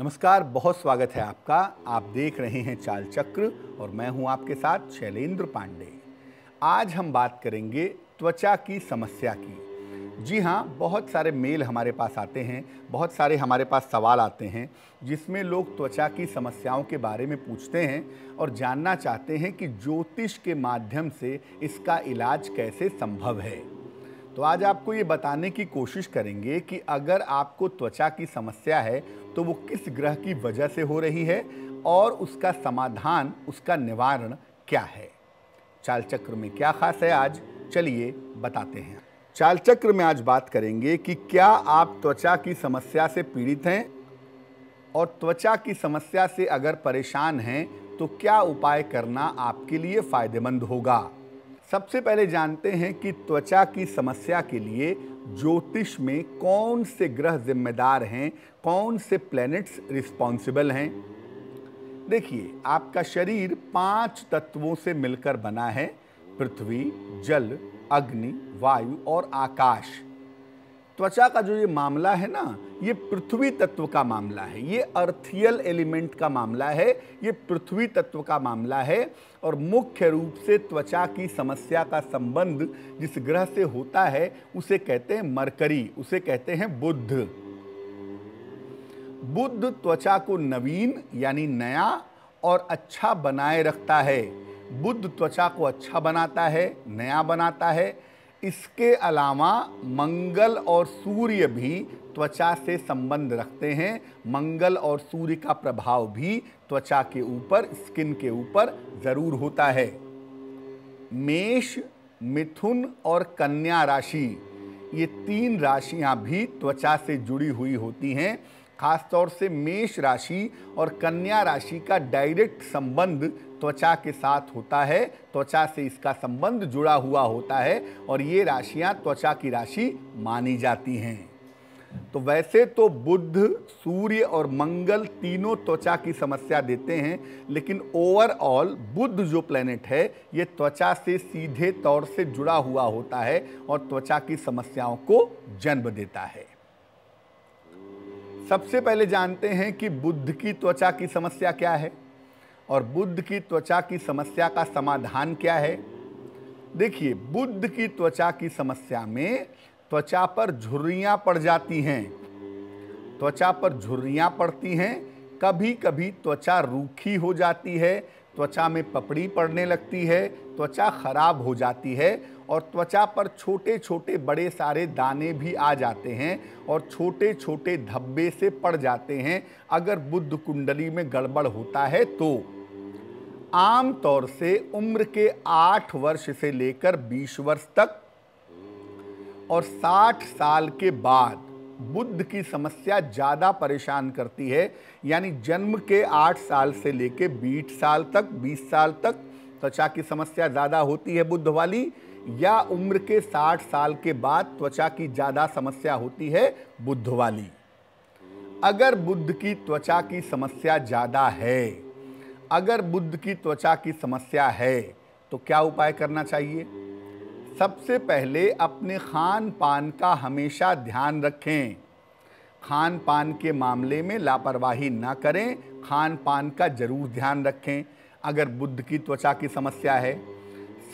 नमस्कार बहुत स्वागत है आपका आप देख रहे हैं चाल चक्र और मैं हूं आपके साथ शैलेंद्र पांडे आज हम बात करेंगे त्वचा की समस्या की जी हाँ बहुत सारे मेल हमारे पास आते हैं बहुत सारे हमारे पास सवाल आते हैं जिसमें लोग त्वचा की समस्याओं के बारे में पूछते हैं और जानना चाहते हैं कि ज्योतिष के माध्यम से इसका इलाज कैसे संभव है तो आज आपको ये बताने की कोशिश करेंगे कि अगर आपको त्वचा की समस्या है तो वो किस ग्रह की वजह से हो रही है और उसका समाधान उसका निवारण क्या है चाल चक्र में क्या खास है आज चलिए बताते हैं चाल चक्र में आज बात करेंगे कि क्या आप त्वचा की समस्या से पीड़ित हैं और त्वचा की समस्या से अगर परेशान हैं तो क्या उपाय करना आपके लिए फायदेमंद होगा सबसे पहले जानते हैं कि त्वचा की समस्या के लिए ज्योतिष में कौन से ग्रह जिम्मेदार हैं कौन से प्लैनेट्स रिस्पॉन्सिबल हैं देखिए आपका शरीर पांच तत्वों से मिलकर बना है पृथ्वी जल अग्नि वायु और आकाश त्वचा का जो ये मामला है ना ये पृथ्वी तत्व का मामला है ये अर्थियल एलिमेंट का मामला है ये पृथ्वी तत्व का मामला है और मुख्य रूप से त्वचा की समस्या का संबंध जिस ग्रह से होता है उसे कहते हैं मरकरी उसे कहते हैं बुद्ध बुद्ध त्वचा को नवीन यानी नया और अच्छा बनाए रखता है बुद्ध त्वचा को अच्छा बनाता है नया बनाता है इसके अलावा मंगल और सूर्य भी त्वचा से संबंध रखते हैं मंगल और सूर्य का प्रभाव भी त्वचा के ऊपर स्किन के ऊपर ज़रूर होता है मेष मिथुन और कन्या राशि ये तीन राशियां भी त्वचा से जुड़ी हुई होती हैं खासतौर से मेष राशि और कन्या राशि का डायरेक्ट संबंध त्वचा के साथ होता है त्वचा से इसका संबंध जुड़ा हुआ होता है और ये राशियाँ त्वचा की राशि मानी जाती हैं तो वैसे तो बुद्ध सूर्य और मंगल तीनों त्वचा की समस्या देते हैं लेकिन ओवरऑल बुद्ध जो प्लेनेट है ये त्वचा से सीधे तौर से जुड़ा हुआ होता है और त्वचा की समस्याओं को जन्म देता है सबसे पहले जानते हैं कि बुद्ध की त्वचा की समस्या क्या है और बुद्ध की त्वचा की समस्या का समाधान क्या है देखिए बुद्ध की त्वचा की समस्या में त्वचा पर झुर्रियाँ पड़ जाती हैं त्वचा पर झुर्रियाँ पड़ती हैं कभी कभी त्वचा रूखी हो जाती है त्वचा में पपड़ी पड़ने लगती है त्वचा खराब हो जाती है और त्वचा पर छोटे छोटे बड़े सारे दाने भी आ जाते हैं और छोटे छोटे धब्बे से पड़ जाते हैं अगर बुद्ध कुंडली में गड़बड़ होता है तो आम तौर से उम्र के आठ वर्ष से लेकर बीस वर्ष तक और साठ साल के बाद बुद्ध की समस्या ज़्यादा परेशान करती है यानी जन्म के आठ साल से लेके बीस साल तक बीस साल तक त्वचा की समस्या ज़्यादा होती है बुद्ध वाली या उम्र के साठ साल के बाद त्वचा की ज़्यादा समस्या होती है बुद्ध वाली अगर बुद्ध की त्वचा की समस्या ज़्यादा है अगर बुद्ध की त्वचा की समस्या है तो क्या उपाय करना चाहिए सबसे पहले अपने खान पान का हमेशा ध्यान रखें खान पान के मामले में लापरवाही ना करें खान पान का ज़रूर ध्यान रखें अगर बुद्ध की त्वचा की समस्या है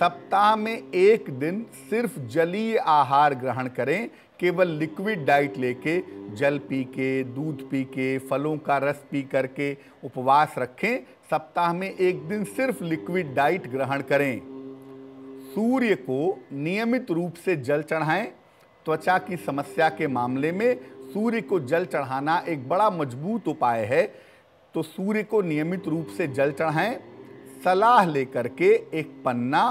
सप्ताह में एक दिन सिर्फ जलीय आहार ग्रहण करें केवल लिक्विड डाइट लेके जल पी के दूध पी के फलों का रस पी करके उपवास रखें सप्ताह में एक दिन सिर्फ लिक्विड डाइट ग्रहण करें सूर्य को नियमित रूप से जल चढ़ाएं त्वचा की समस्या के मामले में सूर्य को जल चढ़ाना एक बड़ा मजबूत उपाय है तो सूर्य को नियमित रूप से जल चढ़ाएं सलाह लेकर के एक पन्ना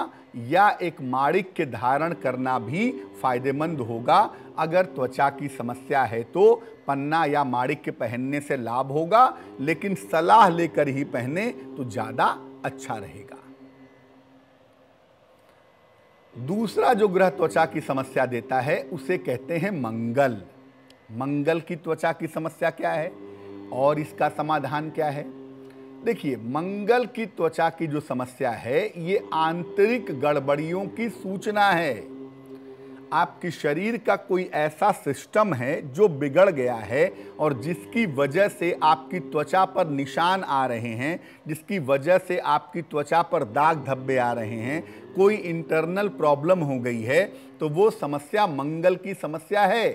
या एक माणिक के धारण करना भी फायदेमंद होगा अगर त्वचा की समस्या है तो पन्ना या माड़िक के पहनने से लाभ होगा लेकिन सलाह लेकर ही पहने तो ज़्यादा अच्छा रहेगा दूसरा जो ग्रह त्वचा की समस्या देता है उसे कहते हैं मंगल मंगल की त्वचा की समस्या क्या है और इसका समाधान क्या है देखिए मंगल की त्वचा की जो समस्या है ये आंतरिक गड़बड़ियों की सूचना है आपकी शरीर का कोई ऐसा सिस्टम है जो बिगड़ गया है और जिसकी वजह से आपकी त्वचा पर निशान आ रहे हैं जिसकी वजह से आपकी त्वचा पर दाग धब्बे आ रहे हैं कोई इंटरनल प्रॉब्लम हो गई है तो वो समस्या मंगल की समस्या है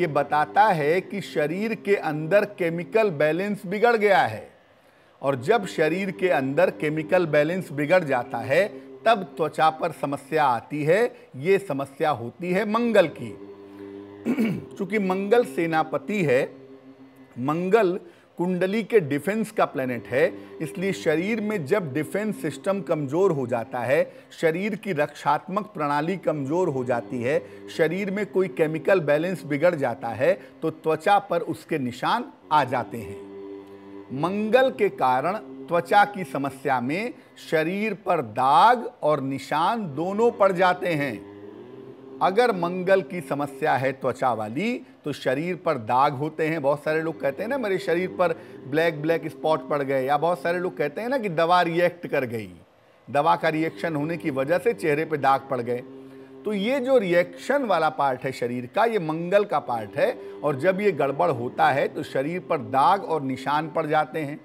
ये बताता है कि शरीर के अंदर केमिकल बैलेंस बिगड़ गया है और जब शरीर के अंदर केमिकल बैलेंस बिगड़ जाता है तब त्वचा पर समस्या आती है ये समस्या होती है मंगल की चूंकि मंगल सेनापति है मंगल कुंडली के डिफेंस का प्लेनेट है इसलिए शरीर में जब डिफेंस सिस्टम कमज़ोर हो जाता है शरीर की रक्षात्मक प्रणाली कमज़ोर हो जाती है शरीर में कोई केमिकल बैलेंस बिगड़ जाता है तो त्वचा पर उसके निशान आ जाते हैं मंगल के कारण त्वचा की समस्या में शरीर पर दाग और निशान दोनों पड़ जाते हैं अगर मंगल की समस्या है त्वचा वाली तो शरीर पर दाग होते हैं बहुत सारे लोग कहते हैं ना मेरे शरीर पर ब्लैक ब्लैक स्पॉट पड़ गए या बहुत सारे लोग कहते हैं ना कि दवा रिएक्ट कर गई दवा का रिएक्शन होने की वजह से चेहरे पे दाग पड़ गए तो ये जो रिएक्शन वाला पार्ट है शरीर का ये मंगल का पार्ट है और जब ये गड़बड़ होता है तो शरीर पर दाग और निशान पड़ जाते हैं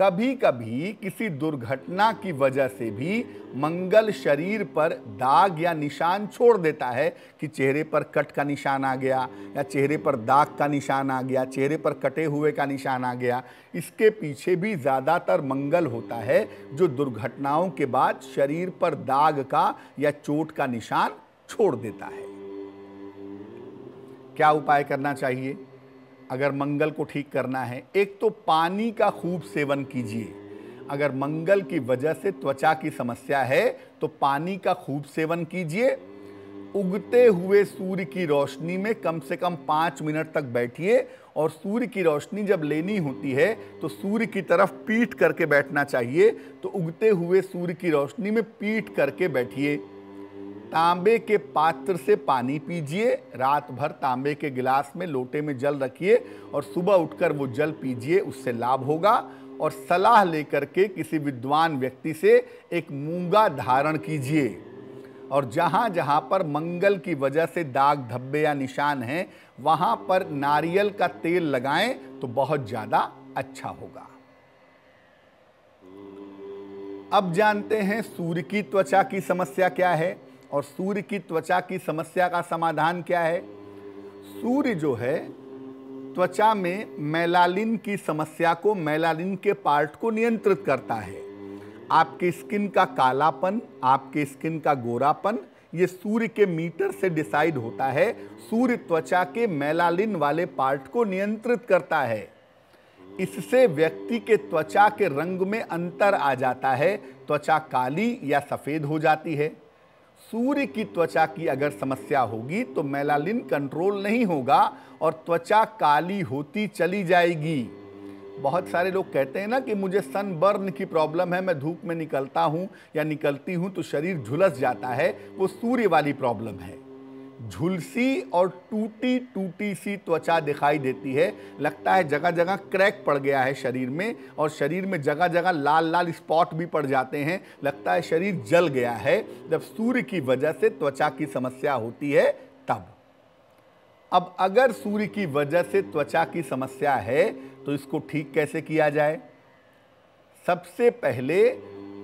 कभी कभी किसी दुर्घटना की वजह से भी मंगल शरीर पर दाग या निशान छोड़ देता है कि चेहरे पर कट का निशान आ गया या चेहरे पर दाग का निशान आ गया चेहरे पर कटे हुए का निशान आ गया इसके पीछे भी ज़्यादातर मंगल होता है जो दुर्घटनाओं के बाद शरीर पर दाग का या चोट का निशान छोड़ देता है क्या उपाय करना चाहिए अगर मंगल को ठीक करना है एक तो पानी का खूब सेवन कीजिए अगर मंगल की वजह से त्वचा की समस्या है तो पानी का खूब सेवन कीजिए उगते हुए सूर्य की रोशनी में कम से कम पाँच मिनट तक बैठिए और सूर्य की रोशनी जब लेनी होती है तो सूर्य की तरफ पीठ करके बैठना चाहिए तो उगते हुए सूर्य की रोशनी में पीठ करके बैठिए तांबे के पात्र से पानी पीजिए रात भर तांबे के गिलास में लोटे में जल रखिए और सुबह उठकर वो जल पीजिए उससे लाभ होगा और सलाह लेकर के किसी विद्वान व्यक्ति से एक मूंगा धारण कीजिए और जहाँ जहाँ पर मंगल की वजह से दाग धब्बे या निशान हैं वहाँ पर नारियल का तेल लगाएं तो बहुत ज़्यादा अच्छा होगा अब जानते हैं सूर्य की त्वचा की समस्या क्या है और सूर्य की त्वचा की समस्या का समाधान क्या है सूर्य जो है त्वचा में मेलालिन की समस्या को मेलालिन के पार्ट को नियंत्रित करता है आपकी स्किन का कालापन आपके स्किन का गोरापन ये सूर्य के मीटर से डिसाइड होता है सूर्य त्वचा के मेलालिन वाले पार्ट को नियंत्रित करता है इससे व्यक्ति के त्वचा के रंग में अंतर आ जाता है त्वचा काली या सफ़ेद हो जाती है सूर्य की त्वचा की अगर समस्या होगी तो मेलालिन कंट्रोल नहीं होगा और त्वचा काली होती चली जाएगी बहुत सारे लोग कहते हैं ना कि मुझे सनबर्न की प्रॉब्लम है मैं धूप में निकलता हूँ या निकलती हूँ तो शरीर झुलस जाता है वो सूर्य वाली प्रॉब्लम है झुलसी और टूटी टूटी सी त्वचा दिखाई देती है लगता है जगह जगह क्रैक पड़ गया है शरीर में और शरीर में जगह जगह लाल लाल स्पॉट भी पड़ जाते हैं लगता है शरीर जल गया है जब सूर्य की वजह से त्वचा की समस्या होती है तब अब अगर सूर्य की वजह से त्वचा की समस्या है तो इसको ठीक कैसे किया जाए सबसे पहले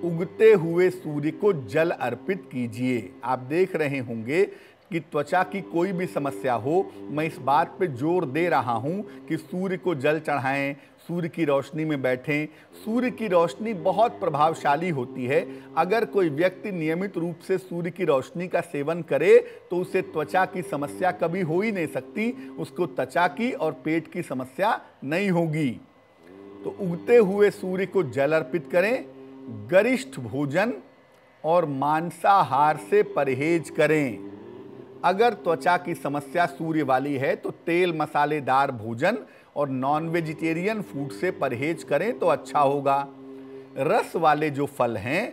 उगते हुए सूर्य को जल अर्पित कीजिए आप देख रहे होंगे कि त्वचा की कोई भी समस्या हो मैं इस बात पे जोर दे रहा हूँ कि सूर्य को जल चढ़ाएं सूर्य की रोशनी में बैठें सूर्य की रोशनी बहुत प्रभावशाली होती है अगर कोई व्यक्ति नियमित रूप से सूर्य की रोशनी का सेवन करे तो उसे त्वचा की समस्या कभी हो ही नहीं सकती उसको त्वचा की और पेट की समस्या नहीं होगी तो उगते हुए सूर्य को जल अर्पित करें गरिष्ठ भोजन और मांसाहार से परहेज करें अगर त्वचा की समस्या सूर्य वाली है तो तेल मसालेदार भोजन और नॉन वेजिटेरियन फूड से परहेज करें तो अच्छा होगा रस वाले जो फल हैं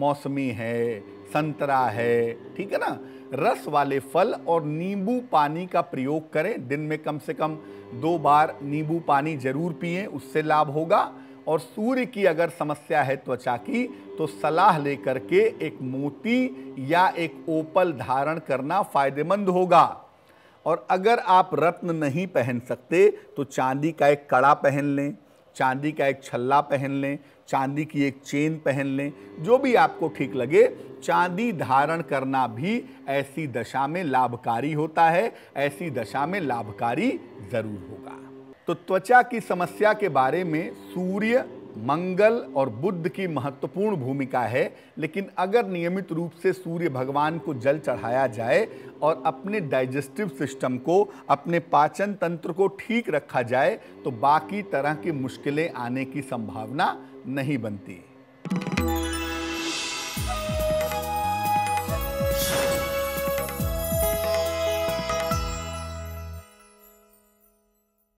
मौसमी है संतरा है ठीक है ना रस वाले फल और नींबू पानी का प्रयोग करें दिन में कम से कम दो बार नींबू पानी जरूर पिए उससे लाभ होगा और सूर्य की अगर समस्या है त्वचा की तो सलाह लेकर के एक मोती या एक ओपल धारण करना फायदेमंद होगा और अगर आप रत्न नहीं पहन सकते तो चांदी का एक कड़ा पहन लें चांदी का एक छल्ला पहन लें चांदी की एक चेन पहन लें जो भी आपको ठीक लगे चांदी धारण करना भी ऐसी दशा में लाभकारी होता है ऐसी दशा में लाभकारी ज़रूर होगा तो त्वचा की समस्या के बारे में सूर्य मंगल और बुद्ध की महत्वपूर्ण भूमिका है लेकिन अगर नियमित रूप से सूर्य भगवान को जल चढ़ाया जाए और अपने डाइजेस्टिव सिस्टम को अपने पाचन तंत्र को ठीक रखा जाए तो बाकी तरह की मुश्किलें आने की संभावना नहीं बनती